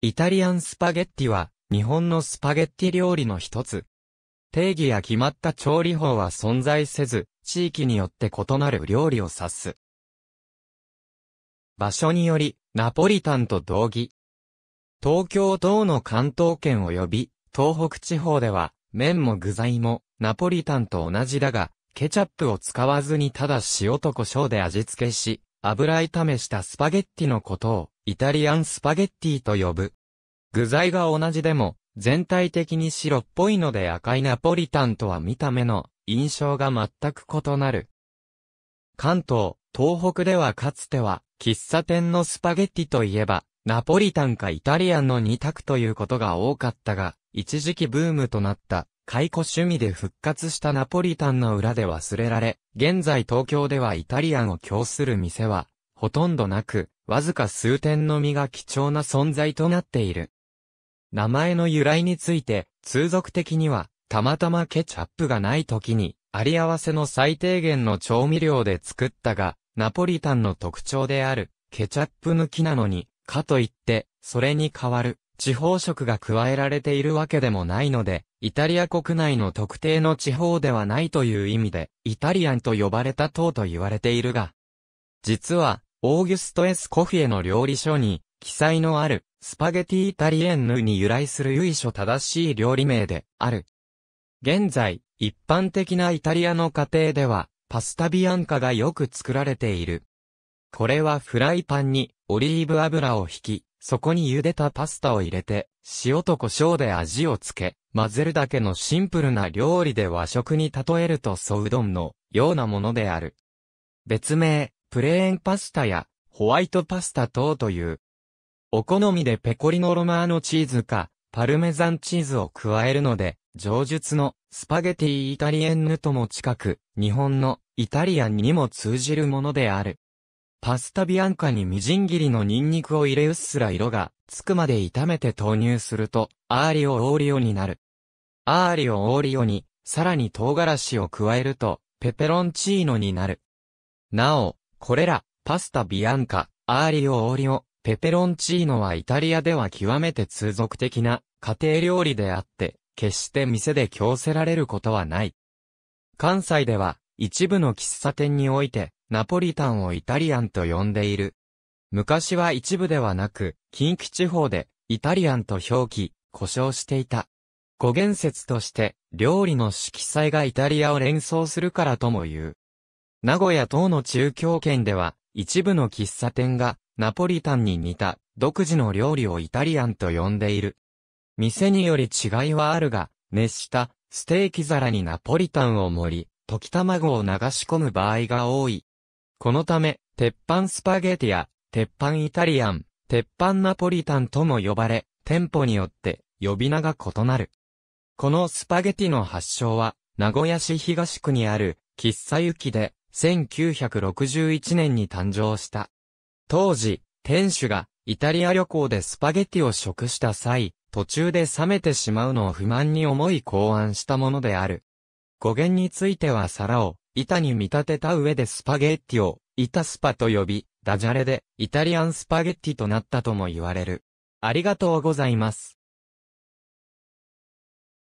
イタリアンスパゲッティは、日本のスパゲッティ料理の一つ。定義や決まった調理法は存在せず、地域によって異なる料理を指す。場所により、ナポリタンと同義。東京等の関東圏及び、東北地方では、麺も具材も、ナポリタンと同じだが、ケチャップを使わずにただ塩と胡椒で味付けし、油炒めしたスパゲッティのことを、イタリアンスパゲッティと呼ぶ。具材が同じでも、全体的に白っぽいので赤いナポリタンとは見た目の印象が全く異なる。関東、東北ではかつては、喫茶店のスパゲッティといえば、ナポリタンかイタリアンの2択ということが多かったが、一時期ブームとなった解雇趣味で復活したナポリタンの裏で忘れられ、現在東京ではイタリアンを供する店は、ほとんどなく、わずか数点のみが貴重な存在となっている。名前の由来について、通俗的には、たまたまケチャップがない時に、あり合わせの最低限の調味料で作ったが、ナポリタンの特徴である、ケチャップ抜きなのに、かといって、それに変わる、地方色が加えられているわけでもないので、イタリア国内の特定の地方ではないという意味で、イタリアンと呼ばれた党と言われているが、実は、オーギュスト・エス・コフィエの料理書に、記載のある、スパゲティ・イタリエンヌに由来する由緒正しい料理名である。現在、一般的なイタリアの家庭では、パスタビアンカがよく作られている。これはフライパンにオリーブ油を引き、そこに茹でたパスタを入れて、塩と胡椒で味をつけ、混ぜるだけのシンプルな料理で和食に例えるとソうどんのようなものである。別名、プレーンパスタやホワイトパスタ等という。お好みでペコリのロマーノチーズか、パルメザンチーズを加えるので、上述のスパゲティイタリエンヌとも近く、日本のイタリアンにも通じるものである。パスタビアンカにみじん切りのニンニクを入れうっすら色がつくまで炒めて投入すると、アーリオオーリオになる。アーリオオーリオに、さらに唐辛子を加えると、ペペロンチーノになる。なお、これら、パスタビアンカ、アーリオオーリオ、ペペロンチーノはイタリアでは極めて通俗的な家庭料理であって、決して店で強せられることはない。関西では、一部の喫茶店において、ナポリタンをイタリアンと呼んでいる。昔は一部ではなく、近畿地方で、イタリアンと表記、故障していた。語源説として、料理の色彩がイタリアを連想するからとも言う。名古屋等の中京圏では、一部の喫茶店が、ナポリタンに似た、独自の料理をイタリアンと呼んでいる。店により違いはあるが、熱した、ステーキ皿にナポリタンを盛り、溶き卵を流し込む場合が多い。このため、鉄板スパゲティや、鉄板イタリアン、鉄板ナポリタンとも呼ばれ、店舗によって呼び名が異なる。このスパゲティの発祥は、名古屋市東区にある、喫茶行きで、1961年に誕生した。当時、店主が、イタリア旅行でスパゲティを食した際、途中で冷めてしまうのを不満に思い考案したものである。語源については皿を、板に見立てた上でスパゲッティを、板スパと呼び、ダジャレで、イタリアンスパゲッティとなったとも言われる。ありがとうございます。